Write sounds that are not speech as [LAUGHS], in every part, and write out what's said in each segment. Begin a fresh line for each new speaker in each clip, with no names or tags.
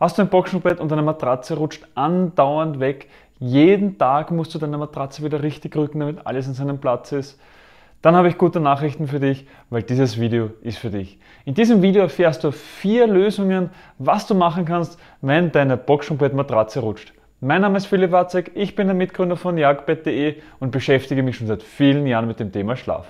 Hast du ein Boxenbett und deine Matratze rutscht andauernd weg. Jeden Tag musst du deine Matratze wieder richtig rücken, damit alles an seinem Platz ist. Dann habe ich gute Nachrichten für dich, weil dieses Video ist für dich. In diesem Video erfährst du vier Lösungen, was du machen kannst, wenn deine Boxenbettmatratze rutscht. Mein Name ist Philipp Watzek, ich bin der Mitgründer von jagdbett.de und beschäftige mich schon seit vielen Jahren mit dem Thema Schlaf.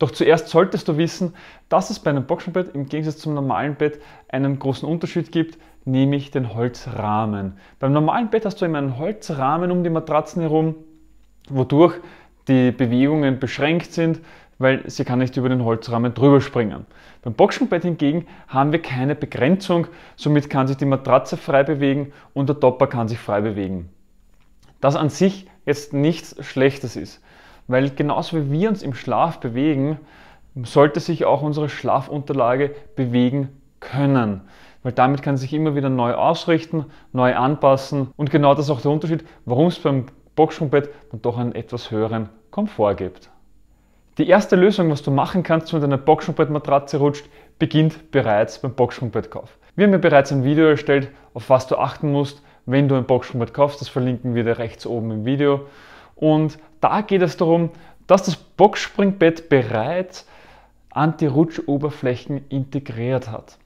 Doch zuerst solltest du wissen, dass es bei einem Boxenbett im Gegensatz zum normalen Bett einen großen Unterschied gibt, nämlich den Holzrahmen. Beim normalen Bett hast du immer einen Holzrahmen um die Matratzen herum, wodurch die Bewegungen beschränkt sind, weil sie kann nicht über den Holzrahmen drüber springen. Beim Boxenbett hingegen haben wir keine Begrenzung, somit kann sich die Matratze frei bewegen und der Topper kann sich frei bewegen. Das an sich jetzt nichts Schlechtes ist. Weil genauso wie wir uns im Schlaf bewegen, sollte sich auch unsere Schlafunterlage bewegen können. Weil damit kann sich immer wieder neu ausrichten, neu anpassen. Und genau das ist auch der Unterschied, warum es beim Boxsprungbett dann doch einen etwas höheren Komfort gibt. Die erste Lösung, was du machen kannst, wenn deine Boxsprungbrettmatratze rutscht, beginnt bereits beim Boxsprungbrettkauf. Wir haben ja bereits ein Video erstellt, auf was du achten musst, wenn du ein Boxsprungbett kaufst. Das verlinken wir dir rechts oben im Video. Und da geht es darum, dass das Boxspringbett bereits Anti-Rutsch-Oberflächen integriert hat.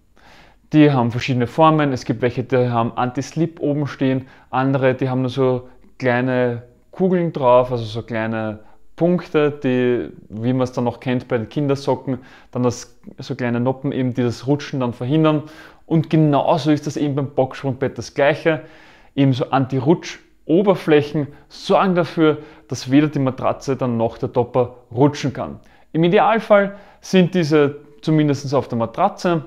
Die haben verschiedene Formen. Es gibt welche, die haben Anti-Slip oben stehen, andere, die haben nur so kleine Kugeln drauf, also so kleine Punkte, die, wie man es dann noch kennt bei den Kindersocken, dann das, so kleine Noppen eben, die das Rutschen dann verhindern. Und genauso ist das eben beim Boxsprungbett das gleiche. Eben so Anti-Rutsch Oberflächen sorgen dafür, dass weder die Matratze dann noch der Topper rutschen kann. Im Idealfall sind diese zumindest auf der Matratze,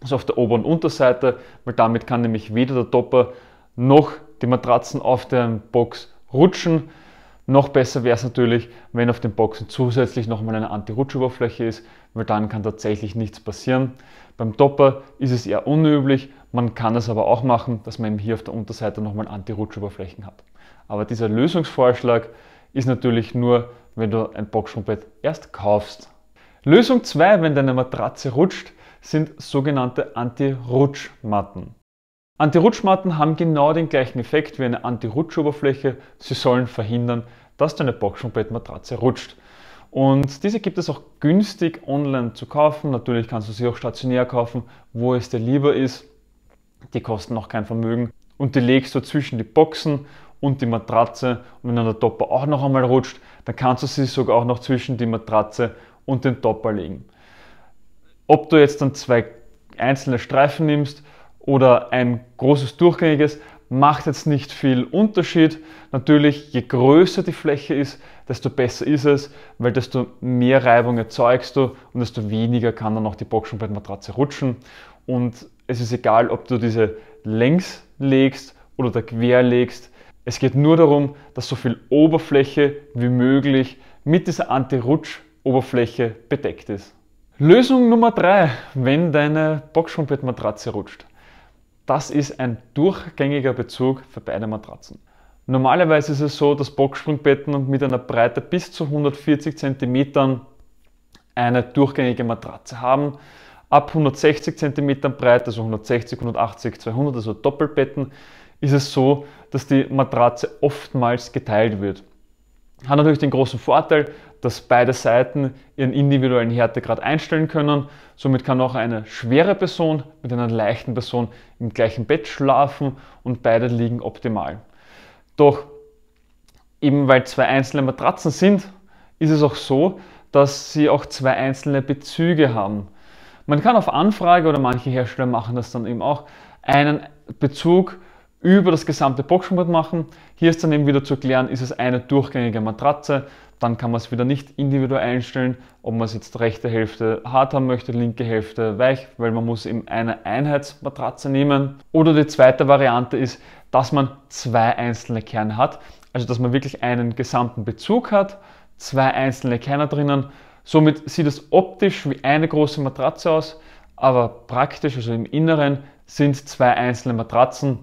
also auf der Ober- und Unterseite, weil damit kann nämlich weder der Topper noch die Matratzen auf der Box rutschen. Noch besser wäre es natürlich, wenn auf den Boxen zusätzlich nochmal eine Anti-Rutsch-Oberfläche ist, weil dann kann tatsächlich nichts passieren. Beim Topper ist es eher unüblich man kann es aber auch machen, dass man hier auf der Unterseite nochmal Anti-Rutschoberflächen hat. Aber dieser Lösungsvorschlag ist natürlich nur, wenn du ein Boxschwungbett erst kaufst. Lösung 2, wenn deine Matratze rutscht, sind sogenannte Anti-Rutschmatten. Anti-Rutschmatten haben genau den gleichen Effekt wie eine Anti-Rutschoberfläche. Sie sollen verhindern, dass deine Boxspringbettmatratze rutscht. Und diese gibt es auch günstig online zu kaufen. Natürlich kannst du sie auch stationär kaufen, wo es dir lieber ist die kosten noch kein Vermögen. Und die legst du zwischen die Boxen und die Matratze. Und wenn dann der Topper auch noch einmal rutscht, dann kannst du sie sogar auch noch zwischen die Matratze und den Topper legen. Ob du jetzt dann zwei einzelne Streifen nimmst oder ein großes durchgängiges, macht jetzt nicht viel Unterschied. Natürlich, je größer die Fläche ist, desto besser ist es, weil desto mehr Reibung erzeugst du und desto weniger kann dann auch die Box rutschen. Und es ist egal, ob du diese längs legst oder da quer legst. Es geht nur darum, dass so viel Oberfläche wie möglich mit dieser Anti-Rutsch-Oberfläche bedeckt ist. Lösung Nummer 3, wenn deine Boxspringbettmatratze rutscht. Das ist ein durchgängiger Bezug für beide Matratzen. Normalerweise ist es so, dass Boxsprungbetten mit einer Breite bis zu 140 cm eine durchgängige Matratze haben. Ab 160 cm breit, also 160, 180, 200, also Doppelbetten, ist es so, dass die Matratze oftmals geteilt wird. Hat natürlich den großen Vorteil, dass beide Seiten ihren individuellen Härtegrad einstellen können. Somit kann auch eine schwere Person mit einer leichten Person im gleichen Bett schlafen und beide liegen optimal. Doch eben weil zwei einzelne Matratzen sind, ist es auch so, dass sie auch zwei einzelne Bezüge haben. Man kann auf Anfrage oder manche Hersteller machen das dann eben auch einen Bezug über das gesamte Boxspringbett machen. Hier ist dann eben wieder zu klären, ist es eine durchgängige Matratze, dann kann man es wieder nicht individuell einstellen, ob man es jetzt rechte Hälfte hart haben möchte, linke Hälfte weich, weil man muss eben eine Einheitsmatratze nehmen. Oder die zweite Variante ist, dass man zwei einzelne Kerne hat, also dass man wirklich einen gesamten Bezug hat, zwei einzelne Kerne drinnen Somit sieht es optisch wie eine große Matratze aus, aber praktisch, also im Inneren, sind zwei einzelne Matratzen,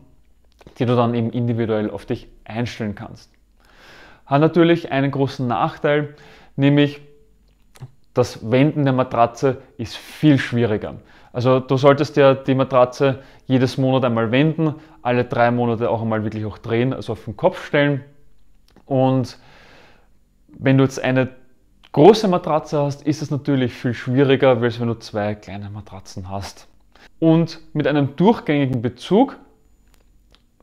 die du dann eben individuell auf dich einstellen kannst. Hat natürlich einen großen Nachteil, nämlich das Wenden der Matratze ist viel schwieriger. Also du solltest ja die Matratze jedes Monat einmal wenden, alle drei Monate auch einmal wirklich auch drehen, also auf den Kopf stellen. Und wenn du jetzt eine große Matratze hast, ist es natürlich viel schwieriger, als wenn du zwei kleine Matratzen hast. Und mit einem durchgängigen Bezug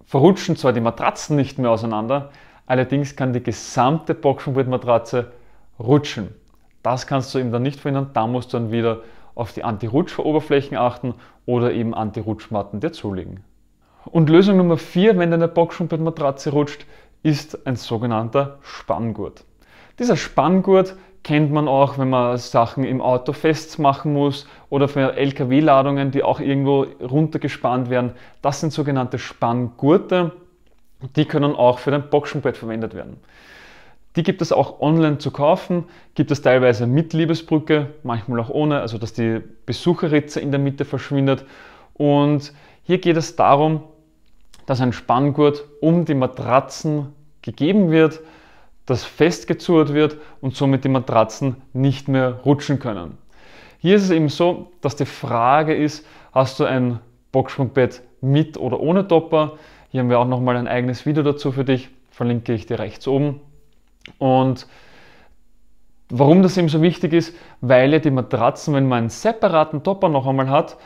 verrutschen zwar die Matratzen nicht mehr auseinander, allerdings kann die gesamte Boxenbrett-Matratze rutschen. Das kannst du eben dann nicht verhindern, da musst du dann wieder auf die Anti-Rutsch-Oberflächen achten oder eben Anti-Rutschmatten, die zulegen. Und Lösung Nummer 4, wenn deine Boxenbrett-Matratze rutscht, ist ein sogenannter Spanngurt. Dieser Spanngurt kennt man auch, wenn man Sachen im Auto festmachen muss oder für LKW-Ladungen, die auch irgendwo runtergespannt werden. Das sind sogenannte Spanngurte. Die können auch für ein Boxenbrett verwendet werden. Die gibt es auch online zu kaufen, gibt es teilweise mit Liebesbrücke, manchmal auch ohne, also dass die Besucherritze in der Mitte verschwindet. Und hier geht es darum, dass ein Spanngurt um die Matratzen gegeben wird das festgezurrt wird und somit die Matratzen nicht mehr rutschen können. Hier ist es eben so, dass die Frage ist, hast du ein Boxsprungbett mit oder ohne Topper? Hier haben wir auch nochmal ein eigenes Video dazu für dich, verlinke ich dir rechts oben. Und warum das eben so wichtig ist, weil ja die Matratzen, wenn man einen separaten Topper noch einmal hat,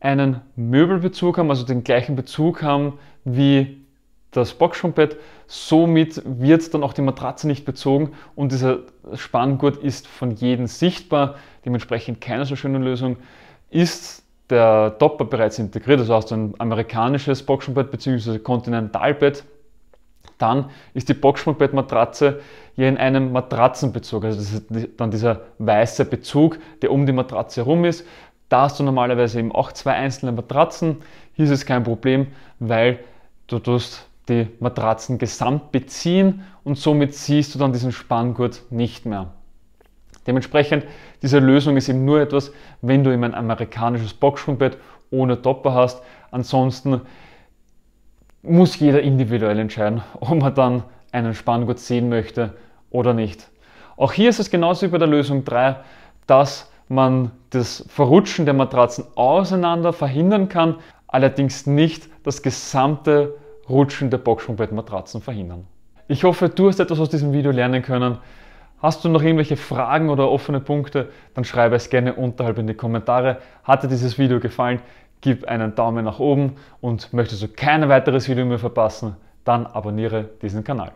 einen Möbelbezug haben, also den gleichen Bezug haben wie das Boxschwungbett. Somit wird dann auch die Matratze nicht bezogen und dieser Spanngurt ist von jedem sichtbar. Dementsprechend keine so schöne Lösung. Ist der Dopper bereits integriert, also hast du ein amerikanisches Boxschwungbett bzw. Kontinentalbett, dann ist die Boxschwungbettmatratze hier in einem Matratzenbezug. Also das ist dann dieser weiße Bezug, der um die Matratze herum ist. Da hast du normalerweise eben auch zwei einzelne Matratzen. Hier ist es kein Problem, weil du tust die Matratzen gesamt beziehen und somit siehst du dann diesen Spanngurt nicht mehr. Dementsprechend, diese Lösung ist eben nur etwas, wenn du eben ein amerikanisches Boxspringbett ohne Topper hast. Ansonsten muss jeder individuell entscheiden, [LAUGHS] ob er dann einen Spanngurt sehen möchte oder nicht. Auch hier ist es genauso wie bei der Lösung 3, dass man das Verrutschen der Matratzen auseinander verhindern kann, allerdings nicht das gesamte Rutschen der Boxspringbrettmatratzen verhindern. Ich hoffe, du hast etwas aus diesem Video lernen können. Hast du noch irgendwelche Fragen oder offene Punkte, dann schreibe es gerne unterhalb in die Kommentare. Hat dir dieses Video gefallen, gib einen Daumen nach oben und möchtest du kein weiteres Video mehr verpassen, dann abonniere diesen Kanal.